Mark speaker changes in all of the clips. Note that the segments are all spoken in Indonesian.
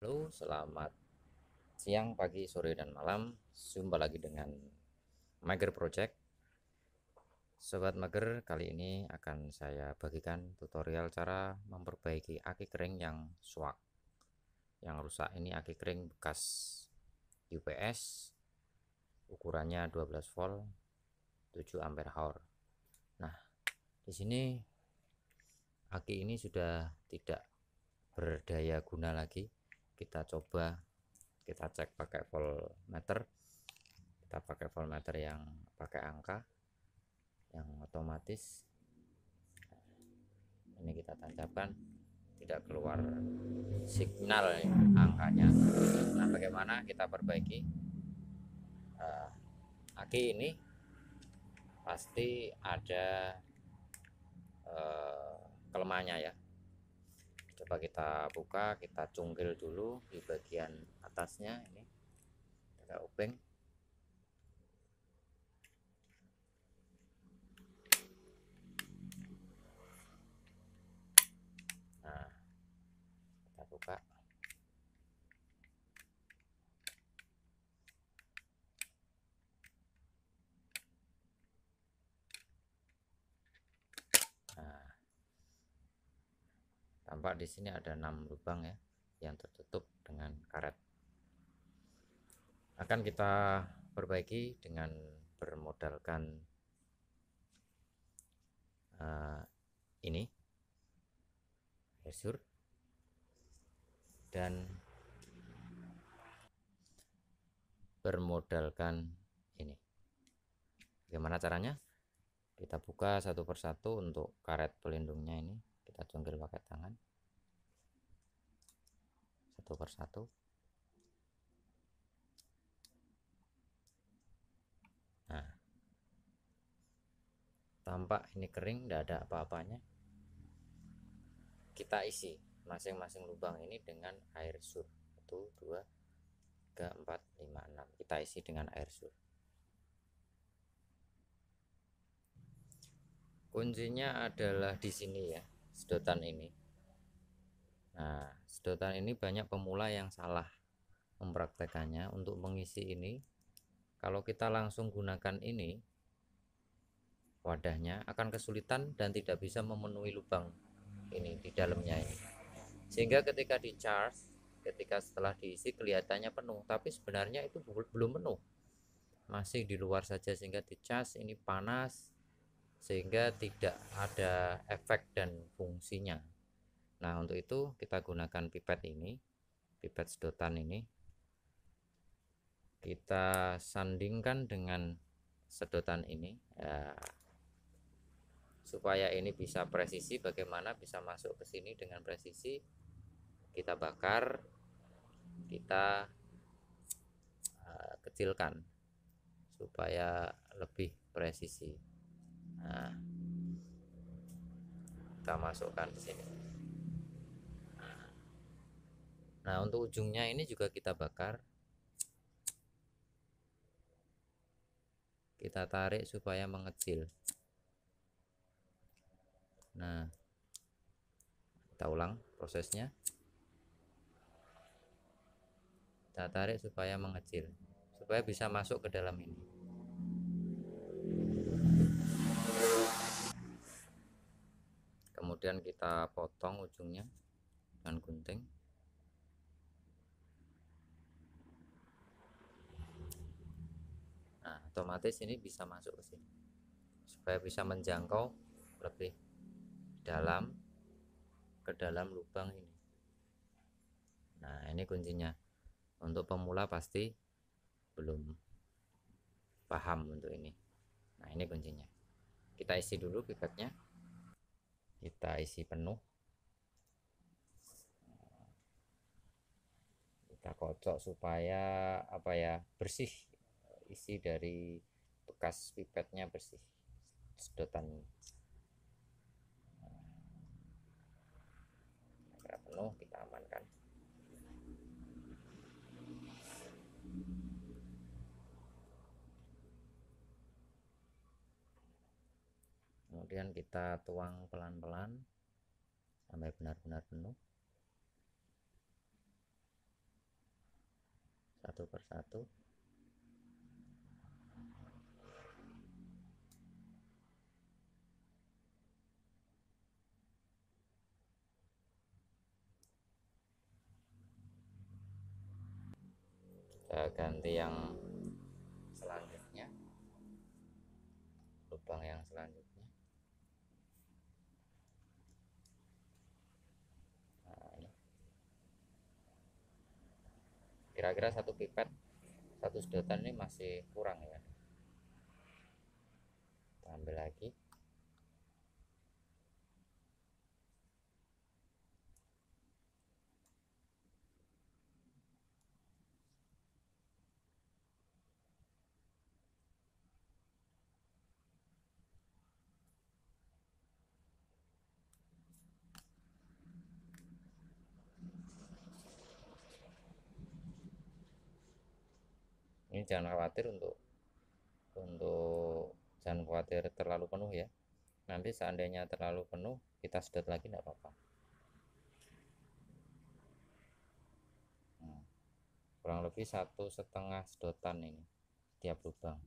Speaker 1: Halo, selamat siang, pagi, sore, dan malam. Jumpa lagi dengan Mager Project. Sobat Mager, kali ini akan saya bagikan tutorial cara memperbaiki aki kering yang suak. Yang rusak ini aki kering bekas UPS, ukurannya 12 volt, 7 ampere hour. Nah, di sini aki ini sudah tidak berdaya guna lagi kita coba kita cek pakai voltmeter kita pakai voltmeter yang pakai angka yang otomatis ini kita tancapkan tidak keluar signal angkanya nah bagaimana kita perbaiki uh, aki ini pasti ada uh, kelemahannya ya coba kita buka kita cungkil dulu di bagian atasnya ini ada obeng Tampak di sini ada enam lubang ya yang tertutup dengan karet. Akan kita perbaiki dengan bermodalkan uh, ini Azure dan bermodalkan ini. Bagaimana caranya? Kita buka satu persatu untuk karet pelindungnya ini kita jungkir pakai tangan satu persatu nah tampak ini kering tidak ada apa-apanya kita isi masing-masing lubang ini dengan air sur 1 2 3 4 5 6 kita isi dengan air sur kuncinya adalah di sini ya sedotan ini nah sedotan ini banyak pemula yang salah mempraktekannya untuk mengisi ini kalau kita langsung gunakan ini wadahnya akan kesulitan dan tidak bisa memenuhi lubang ini di dalamnya ini sehingga ketika di charge ketika setelah diisi kelihatannya penuh tapi sebenarnya itu belum penuh masih di luar saja sehingga di charge ini panas sehingga tidak ada efek dan fungsinya nah untuk itu kita gunakan pipet ini pipet sedotan ini kita sandingkan dengan sedotan ini ya, supaya ini bisa presisi bagaimana bisa masuk ke sini dengan presisi kita bakar kita uh, kecilkan supaya lebih presisi nah, kita masukkan di sini nah untuk ujungnya ini juga kita bakar kita tarik supaya mengecil nah kita ulang prosesnya kita tarik supaya mengecil supaya bisa masuk ke dalam ini kemudian kita potong ujungnya dengan gunting nah otomatis ini bisa masuk ke sini supaya bisa menjangkau lebih dalam ke dalam lubang ini nah ini kuncinya untuk pemula pasti belum paham untuk ini nah ini kuncinya kita isi dulu pipetnya kita isi penuh kita kocok supaya apa ya bersih isi dari bekas pipetnya bersih sedotan nah, kita penuh kita aman kemudian kita tuang pelan-pelan sampai benar-benar penuh satu persatu kita ganti yang selanjutnya lubang yang selanjutnya kira-kira satu pipet satu sedotan ini masih kurang ya kita ambil lagi ini jangan khawatir untuk untuk jangan khawatir terlalu penuh ya nanti seandainya terlalu penuh kita sedot lagi tidak apa-apa hmm. kurang lebih satu setengah sedotan ini tiap lubang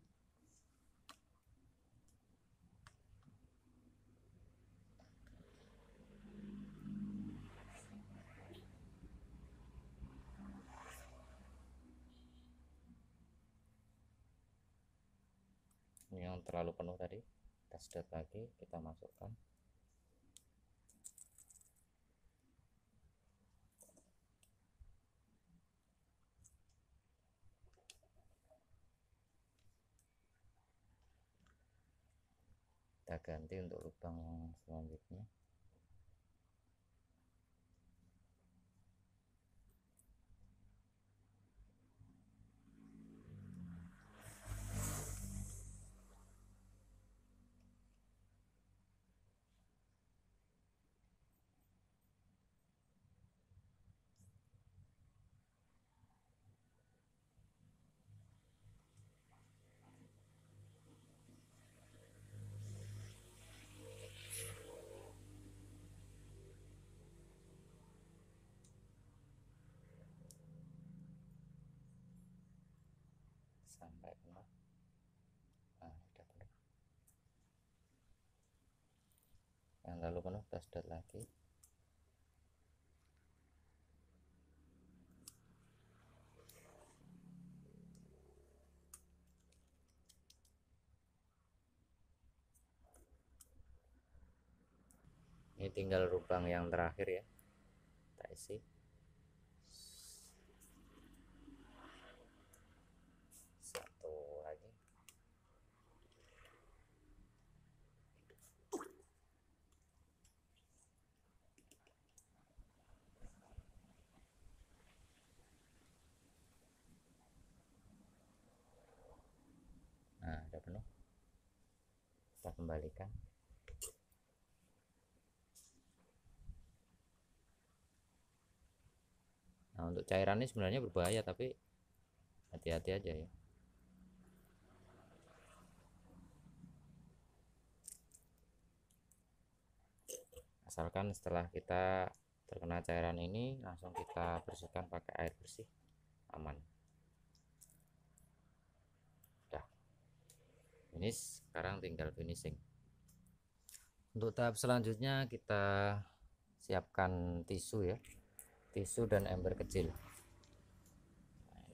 Speaker 1: terlalu penuh tadi kita sedot lagi kita masukkan kita ganti untuk lubang selanjutnya sampai benar ah sudah penuh yang lalu penuh kita sedot lagi ini tinggal lubang yang terakhir ya kita isi kembalikan nah untuk cairan ini sebenarnya berbahaya tapi hati-hati aja ya asalkan setelah kita terkena cairan ini langsung kita bersihkan pakai air bersih aman ini sekarang tinggal finishing untuk tahap selanjutnya kita siapkan tisu ya tisu dan ember kecil nah,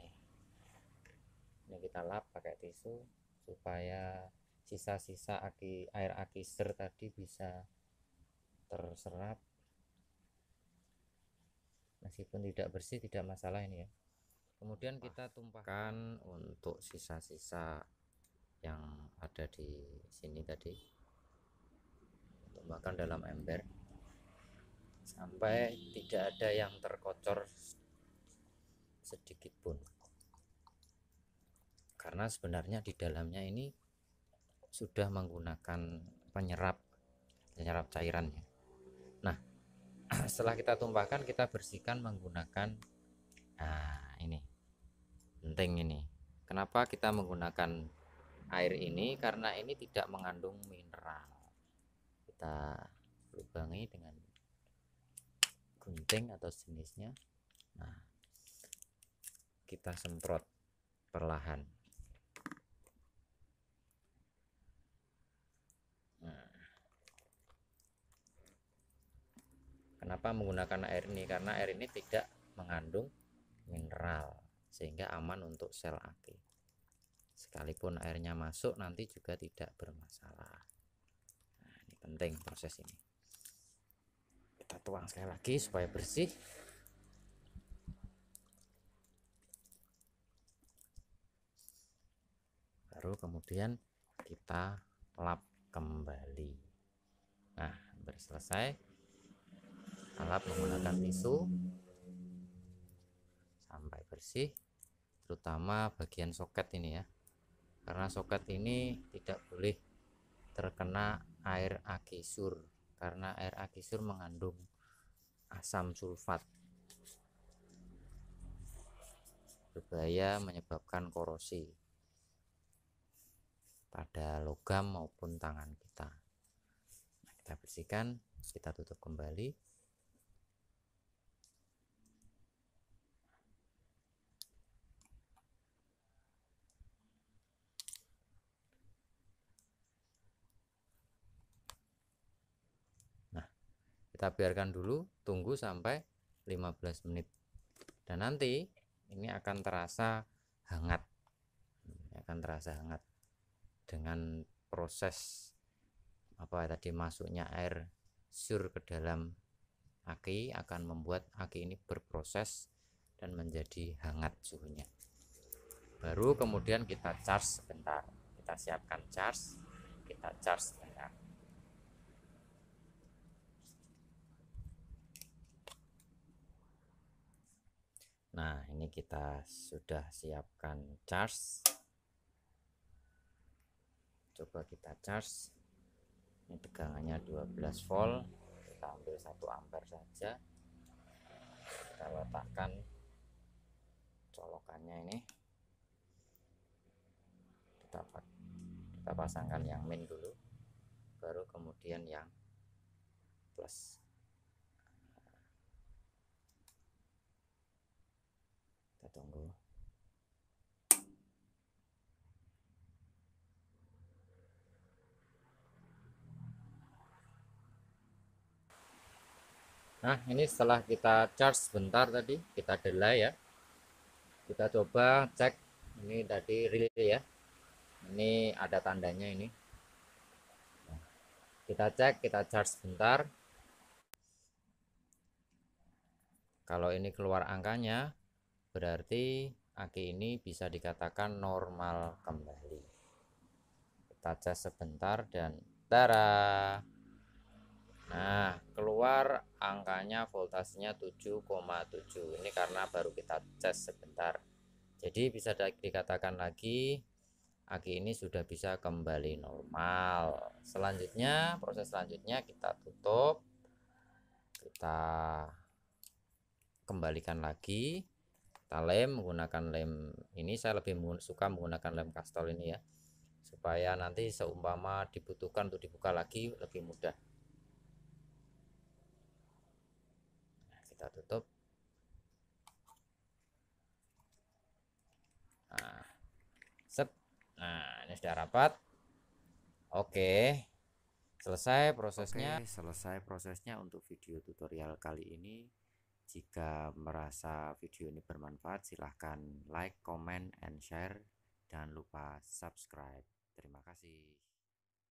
Speaker 1: ini. kita lap pakai tisu supaya sisa-sisa aki air akiser tadi bisa terserap meskipun tidak bersih tidak masalah ini ya kemudian kita tumpahkan untuk sisa-sisa yang ada di sini tadi untuk dalam ember sampai tidak ada yang terkocor sedikit pun karena sebenarnya di dalamnya ini sudah menggunakan penyerap penyerap cairannya nah setelah kita tumpahkan kita bersihkan menggunakan nah ini penting ini kenapa kita menggunakan air ini karena ini tidak mengandung mineral kita lubangi dengan gunting atau jenisnya nah kita semprot perlahan nah. kenapa menggunakan air ini karena air ini tidak mengandung mineral sehingga aman untuk sel aki. sekalipun airnya masuk nanti juga tidak bermasalah penting proses ini kita tuang sekali lagi supaya bersih baru kemudian kita lap kembali nah berselesai lap menggunakan tisu sampai bersih terutama bagian soket ini ya karena soket ini tidak boleh terkena air sur karena air sur mengandung asam sulfat berbahaya menyebabkan korosi pada logam maupun tangan kita nah, kita bersihkan kita tutup kembali kita biarkan dulu tunggu sampai 15 menit dan nanti ini akan terasa hangat ini akan terasa hangat dengan proses apa ya tadi masuknya air sur ke dalam aki akan membuat aki ini berproses dan menjadi hangat suhunya baru kemudian kita charge sebentar kita siapkan charge kita charge sebentar nah ini kita sudah siapkan charge coba kita charge ini tegangannya 12 volt kita ambil 1 ampere saja kita letakkan colokannya ini kita, kita pasangkan yang min dulu baru kemudian yang plus tunggu Nah, ini setelah kita charge sebentar tadi, kita delay ya. Kita coba cek ini tadi relay ya. Ini ada tandanya ini. Nah, kita cek, kita charge sebentar. Kalau ini keluar angkanya, berarti aki ini bisa dikatakan normal kembali kita cek sebentar dan tara nah keluar angkanya voltasenya 7,7 ini karena baru kita cek sebentar jadi bisa dikatakan lagi aki ini sudah bisa kembali normal selanjutnya proses selanjutnya kita tutup kita kembalikan lagi kita lem menggunakan lem ini saya lebih suka menggunakan lem kastol ini ya supaya nanti seumpama dibutuhkan untuk dibuka lagi lebih mudah nah, kita tutup nah, sep nah ini sudah rapat oke selesai prosesnya Oke, selesai prosesnya untuk video tutorial kali ini jika merasa video ini bermanfaat, silahkan like, comment, and share. Jangan lupa subscribe. Terima kasih.